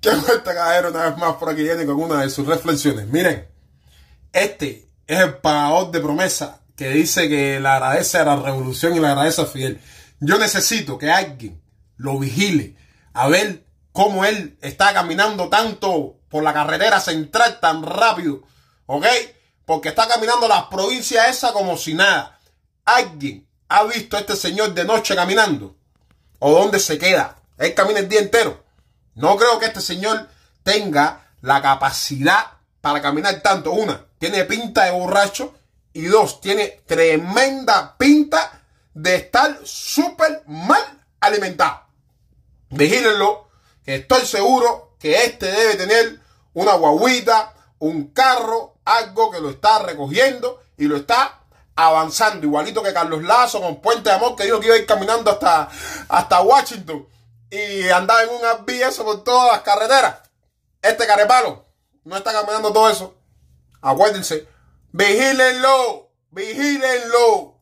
Qué cuesta caer una vez más por aquí viene con una de sus reflexiones. Miren, este es el pagador de promesa que dice que le agradece a la revolución y le agradece a Fidel. Yo necesito que alguien lo vigile a ver cómo él está caminando tanto por la carretera central tan rápido. ¿Ok? Porque está caminando las provincias esa como si nada. ¿Alguien ha visto a este señor de noche caminando? ¿O dónde se queda? Él camina el día entero. No creo que este señor tenga la capacidad para caminar tanto. Una, tiene pinta de borracho. Y dos, tiene tremenda pinta de estar súper mal alimentado. Vigílenlo, que estoy seguro que este debe tener una guaguita, un carro, algo que lo está recogiendo y lo está avanzando. Igualito que Carlos Lazo con Puente de Amor, que dijo que iba a ir caminando hasta, hasta Washington y andaba en un eso por todas las carreteras. Este carepalo no está caminando todo eso. Acuérdense. Vigílenlo. Vigílenlo.